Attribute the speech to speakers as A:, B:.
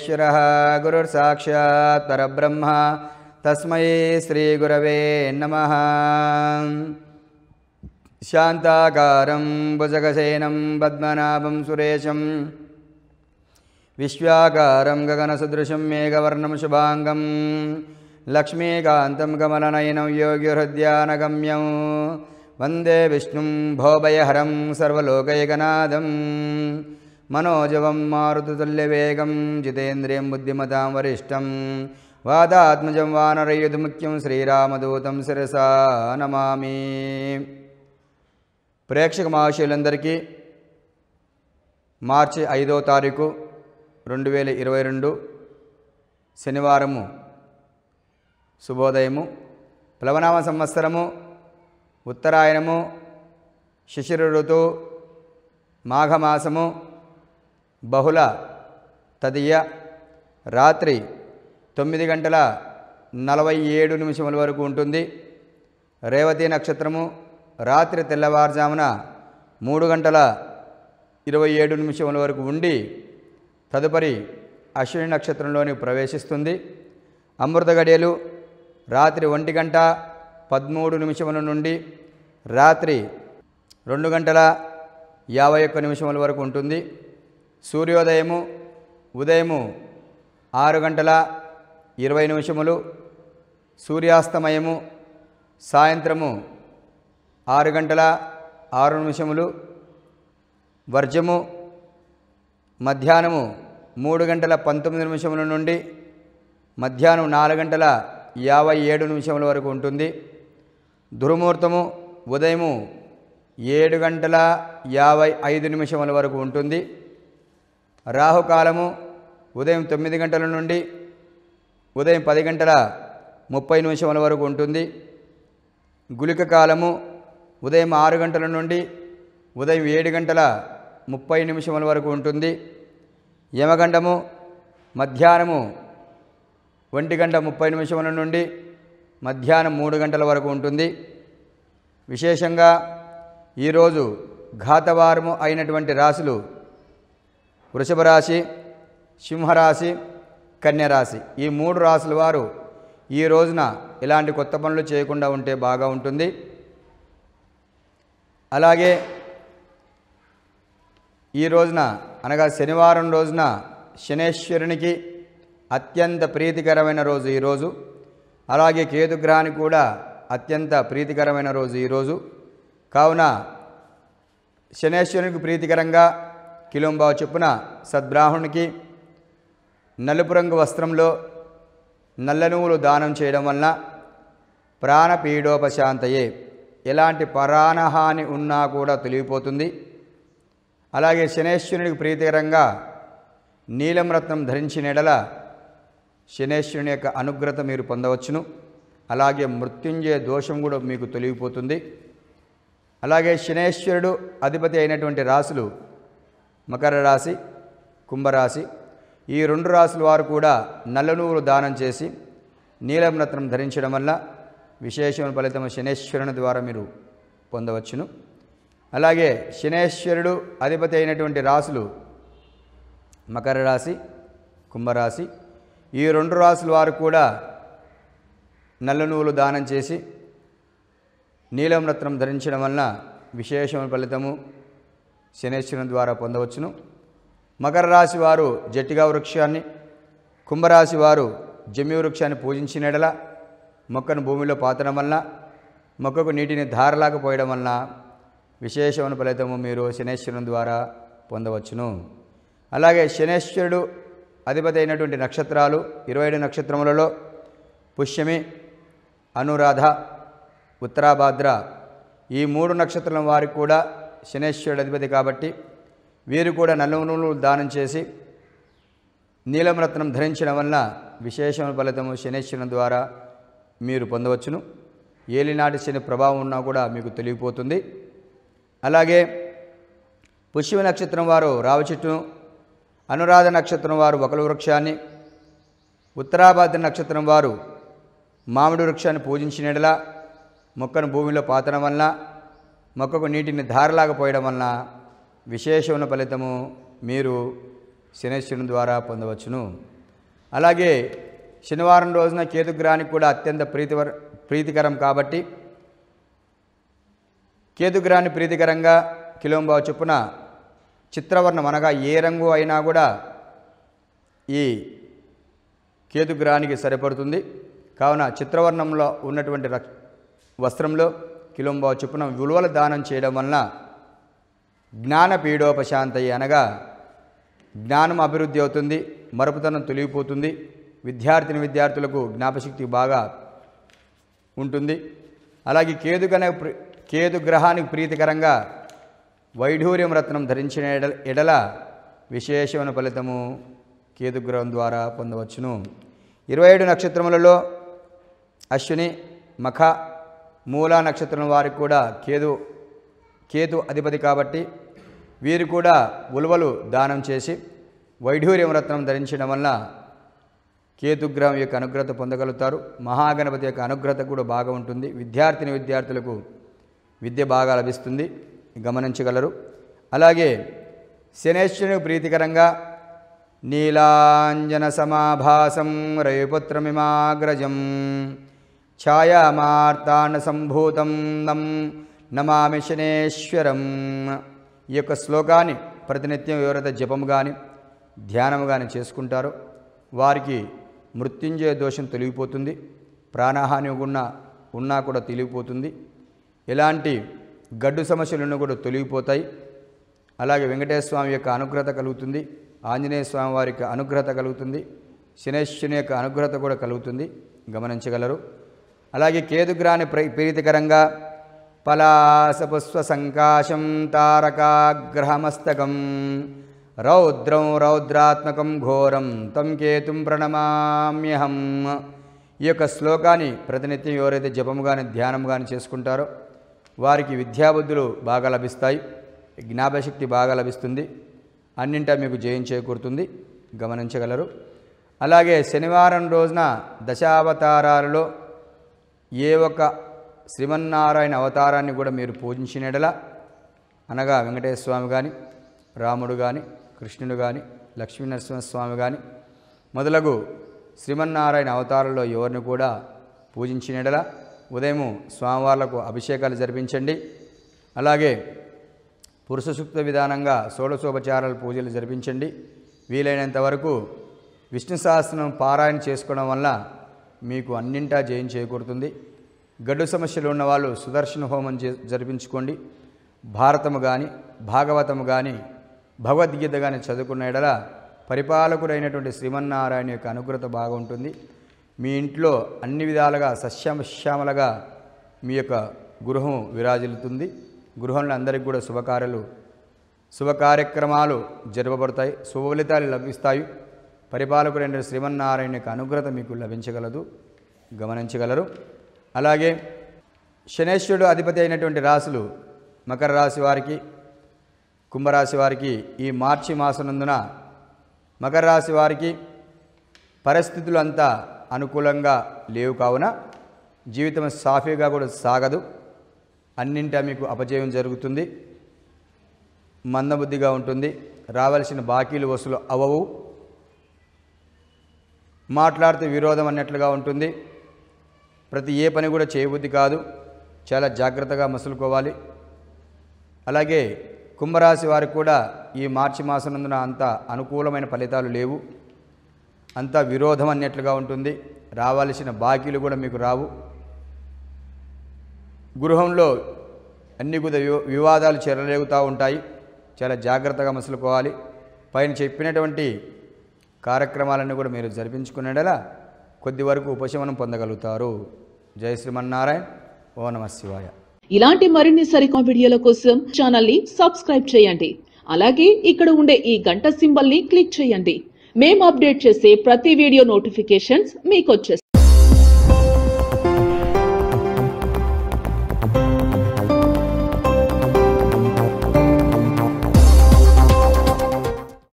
A: श्वरः गुरुर्साक्षात् परब्रह्म तस्मै श्रीगुरवे नमः शान्ताकारं भुजगसेनं पद्मनाभं सुरेशं विश्वाकारं गगनसदृशं मेघवर्णं शुभाङ्गं लक्ष्मीकान्तं कमलनयनं योग्यहृदयानगम्यं वन्दे विष्णुं भोभयहरं सर्वलोकजगनादम् మనోజవం మారుతుతుల్యవేగం జితేంద్రియం బుద్ధిమతాం వరిష్టం వాదాత్మజం ముఖ్యం శ్రీరామదూతం శిరసా నమామి ప్రేక్షక మహాశయులందరికీ మార్చి ఐదో తారీఖు రెండు వేల ఇరవై రెండు శనివారము శుభోదయము ప్లవనామ సంవత్సరము ఉత్తరాయణము శిశిర ఋతు మాఘమాసము బహుళ తదియ రాత్రి తొమ్మిది గంటల నలభై ఏడు నిమిషముల వరకు ఉంటుంది రేవతి నక్షత్రము రాత్రి తెల్లవారుజామున మూడు గంటల ఇరవై ఏడు నిమిషముల వరకు ఉండి తదుపరి అశ్విని నక్షత్రంలోని ప్రవేశిస్తుంది అమృత గడియలు రాత్రి ఒంటి గంట పదమూడు నిమిషముల నుండి రాత్రి రెండు గంటల యాభై ఒక్క నిమిషముల వరకు ఉంటుంది సూర్యోదయము ఉదయము ఆరు గంటల ఇరవై నిమిషములు సూర్యాస్తమయము సాయంత్రము ఆరు గంటల ఆరు నిమిషములు వర్జము మధ్యాహ్నము మూడు గంటల పంతొమ్మిది నిమిషముల నుండి మధ్యాహ్నం నాలుగు గంటల యాభై ఏడు నిమిషముల వరకు ఉంటుంది దుర్ముహూర్తము ఉదయము ఏడు గంటల యాభై ఐదు నిమిషముల వరకు ఉంటుంది రాహుకాలము ఉదయం తొమ్మిది గంటల నుండి ఉదయం పది గంటల ముప్పై నిమిషముల వరకు ఉంటుంది గులిక కాలము ఉదయం ఆరు గంటల నుండి ఉదయం ఏడు గంటల ముప్పై నిమిషముల వరకు ఉంటుంది యమగండము మధ్యాహ్నము ఒంటి గంట ముప్పై నిమిషముల నుండి మధ్యాహ్నం మూడు గంటల వరకు ఉంటుంది విశేషంగా ఈరోజు ఘాతవారము అయినటువంటి రాశులు వృషభ రాశి సింహరాశి కన్యరాశి ఈ మూడు రాశుల వారు ఈ రోజున ఇలాంటి కొత్త పనులు చేయకుండా ఉంటే బాగా ఉంటుంది అలాగే ఈ రోజున అనగా శనివారం రోజున శనేశ్వరునికి అత్యంత ప్రీతికరమైన రోజు ఈరోజు అలాగే కేతుగ్రహానికి కూడా అత్యంత ప్రీతికరమైన రోజు ఈరోజు కావున శనేశ్వరునికి ప్రీతికరంగా కిలోంబావు చొప్పున సద్బ్రాహ్మణునికి నలుపు రంగు వస్త్రంలో నల్ల నువ్వులు దానం చేయడం వలన ప్రాణపీడోపశాంతయే ఎలాంటి పరాణహాని ఉన్నా కూడా తొలిగిపోతుంది అలాగే శనేశ్వరునికి ప్రీతికరంగా నీలం రత్నం ధరించిన ఎడల శనేశ్వరుని యొక్క అనుగ్రత మీరు పొందవచ్చును అలాగే మృత్యుంజయ దోషం కూడా మీకు తొలగిపోతుంది అలాగే శనేశ్వరుడు అధిపతి అయినటువంటి రాసులు మకర రాశి కుంభరాశి ఈ రెండు రాశుల వారు కూడా నల్లనూరు దానం చేసి నీలం రత్నం ధరించడం వల్ల విశేషమైన ఫలితం శనేశ్వరుని ద్వారా మీరు పొందవచ్చును అలాగే శనేశ్వరుడు అధిపతి అయినటువంటి రాశులు మకర రాశి కుంభరాశి ఈ రెండు రాశుల వారు కూడా నల్ల దానం చేసి నీలం రత్నం ధరించడం వలన విశేషమైన ఫలితము శనేశ్వరం ద్వారా పొందవచ్చును మకర రాశి వారు జట్టిగా వృక్షాన్ని కుంభరాశి వారు జమ్మి వృక్షాన్ని ఎడల మొక్కను భూమిలో పాతడం వలన మొక్కకు నీటిని ధారలాగా పోయడం వలన విశేషమైన ఫలితము మీరు శనేశ్వరుని ద్వారా పొందవచ్చును అలాగే శనేశ్వరుడు అధిపతి అయినటువంటి నక్షత్రాలు ఇరవై ఏడు నక్షత్రములలో పుష్యమి అనురాధ ఉత్తరాభాద్ర ఈ మూడు నక్షత్రం వారికి కూడా శనేశ్వరుడు అధిపతి కాబట్టి వీరు కూడా నలునూలు దానం చేసి నీలమరత్నం ధరించడం వల్ల విశేషమైన ఫలితము శనేశ్వరం ద్వారా మీరు పొందవచ్చును ఏలినాటి శని ప్రభావం ఉన్నా కూడా మీకు తెలియపోతుంది అలాగే పుష్యమ నక్షత్రం వారు రావి చెట్టును అనురాధ నక్షత్రం వారు ఒకల వృక్షాన్ని ఉత్తరాభాద్ర నక్షత్రం వారు మామిడి వృక్షాన్ని పూజించినలా మొక్కను భూమిలో పాతడం వలన మొక్కకు నీటిని ధారలాగపోయడం పోయడం వలన విశేషమైన ఫలితము మీరు శనేశ్వరుని ద్వారా పొందవచ్చును అలాగే శనివారం రోజున కేతుగ్రహానికి కూడా అత్యంత ప్రీతివర ప్రీతికరం కాబట్టి కేతుగ్రహాన్ని ప్రీతికరంగా కిలోంబావ చొప్పున చిత్రవర్ణం అనగా ఏ రంగు అయినా కూడా ఈ కేతుగ్రహానికి సరిపడుతుంది కావున చిత్రవర్ణంలో ఉన్నటువంటి వస్త్రంలో కిలోంబా చొప్పున విలువల దానం చేయడం వలన జ్ఞాన జ్ఞానపీడోపశాంతయ్య అనగా జ్ఞానం అభివృద్ధి అవుతుంది మరపుతనం తొలిగిపోతుంది విద్యార్థిని విద్యార్థులకు జ్ఞాపశక్తి బాగా ఉంటుంది అలాగే కేదుకనే కేదు గ్రహానికి ప్రీతికరంగా వైఢూర్యం రత్నం ధరించిన ఎడ ఎడల విశేషమైన ఫలితము గ్రహం ద్వారా పొందవచ్చును ఇరవై ఏడు నక్షత్రములలో అశ్విని మఖ మూలా నక్షత్రం వారికి కూడా కేతు కేతు అధిపతి కాబట్టి వీరు కూడా ఉలువలు దానం చేసి వైఢూర్యం రత్నం ధరించడం వల్ల కేతుగ్రహం యొక్క అనుగ్రత పొందగలుగుతారు మహాగణపతి యొక్క అనుగ్రత కూడా బాగా ఉంటుంది విద్యార్థిని విద్యార్థులకు విద్య బాగా లభిస్తుంది గమనించగలరు అలాగే శనేశ్వరుని ప్రీతికరంగా నీలాంజన సమాభాసం రవిపుత్రమిమాగ్రజం సంభూతం నం నమామి శనేశ్వరం ఈ యొక్క శ్లోకాన్ని ప్రతినిత్యం ఎవరైతే జపము కానీ ధ్యానము కానీ చేసుకుంటారో వారికి మృత్యుంజయ దోషం తొలగిపోతుంది ప్రాణహాని ఉన్నా ఉన్నా కూడా తెలిగిపోతుంది ఎలాంటి గడ్డు సమస్యలున్నా కూడా తొలగిపోతాయి అలాగే వెంకటేశ్వమి యొక్క అనుగ్రహత కలుగుతుంది ఆంజనేయ స్వామి వారికి అనుగ్రహత కలుగుతుంది శనేశ్వరుని యొక్క అనుగ్రహత కూడా కలుగుతుంది గమనించగలరు అలాగే కేదుగ్రాని ప్రీతికరంగా పలాసపుష్ప సంకాశం తారకాగ్రహమస్తకం రౌద్రం రౌద్రాత్మకం ఘోరం తం కేతుం ప్రణమామ్యహం ఈ యొక్క శ్లోకాన్ని ప్రతినిత్యం ఎవరైతే జపము కానీ ధ్యానం కానీ చేసుకుంటారో వారికి విద్యాబుద్ధులు బాగా లభిస్తాయి జ్ఞాపశక్తి బాగా లభిస్తుంది అన్నింటా మీకు జయం చేకూరుతుంది గమనించగలరు అలాగే శనివారం రోజున దశావతారాలలో ఏ ఒక శ్రీమన్నారాయణ అవతారాన్ని కూడా మీరు పూజించినడల అనగా వెంకటేశ్వర స్వామి కానీ రాముడు కానీ కృష్ణుడు కానీ లక్ష్మీనరసింహస్వామి కానీ మొదలగు శ్రీమన్నారాయణ అవతారంలో ఎవరిని కూడా పూజించినడల ఉదయం స్వామివార్లకు అభిషేకాలు జరిపించండి అలాగే పురుష సూక్త విధానంగా షోడశోపచారాలు పూజలు జరిపించండి వీలైనంత వరకు విష్ణు సహస్రం పారాయణ చేసుకోవడం వల్ల మీకు అన్నింటా జయం చేకూరుతుంది గడ్డు సమస్యలు ఉన్నవాళ్ళు సుదర్శన హోమం జరిపించుకోండి భారతము కానీ భాగవతము కానీ భగవద్గీత కానీ చదువుకున్న ఎడల పరిపాలకుడైనటువంటి శ్రీమన్నారాయణ యొక్క అనుగ్రత బాగుంటుంది మీ ఇంట్లో అన్ని విధాలుగా సస్యశ్యామలగా మీ యొక్క గృహం విరాజిల్లుతుంది గృహంలో అందరికీ కూడా శుభకార్యాలు శుభకార్యక్రమాలు జరపబడతాయి ఫలితాలు లభిస్తాయి పరిపాలకుడైన శ్రీమన్నారాయణ యొక్క అనుగ్రత మీకు లభించగలదు గమనించగలరు అలాగే శనేశ్వరుడు అధిపతి అయినటువంటి రాశులు మకర రాశి వారికి కుంభరాశి వారికి ఈ మార్చి మాసనందున మకర రాశి వారికి పరిస్థితులు అంతా అనుకూలంగా లేవు కావున జీవితం సాఫీగా కూడా సాగదు అన్నింటా మీకు అపజయం జరుగుతుంది మందబుద్ధిగా ఉంటుంది రావాల్సిన బాకీలు వసూలు అవ్వవు మాట్లాడితే విరోధం అన్నట్లుగా ఉంటుంది ప్రతి ఏ పని కూడా చేయబుద్ధి కాదు చాలా జాగ్రత్తగా మసులుకోవాలి అలాగే కుంభరాశి వారికి కూడా ఈ మార్చి మాసనందున అంత అనుకూలమైన ఫలితాలు లేవు అంతా విరోధం అన్నట్లుగా ఉంటుంది రావాల్సిన బాకీలు కూడా మీకు రావు గృహంలో అన్ని కూడా వివాదాలు చెరలేగుతూ ఉంటాయి చాలా జాగ్రత్తగా మసులుకోవాలి పైన చెప్పినటువంటి కార్యక్రమాలన్నీ కూడా మీరు జరిపించుకునేలా కొద్ది వరకు ఉపశమనం పొందగలుగుతారు జయ శ్రీమన్నారాయణ ఓ నమ శివాయ ఇలాంటి మరిన్ని సరికొత్త వీడియోల కోసం ఛానల్ని సబ్స్క్రైబ్ చేయండి అలాగే ఇక్కడ ఉండే ఈ గంట సింబల్ని క్లిక్ చేయండి మేము అప్డేట్ చేసే ప్రతి వీడియో నోటిఫికేషన్స్ మీకు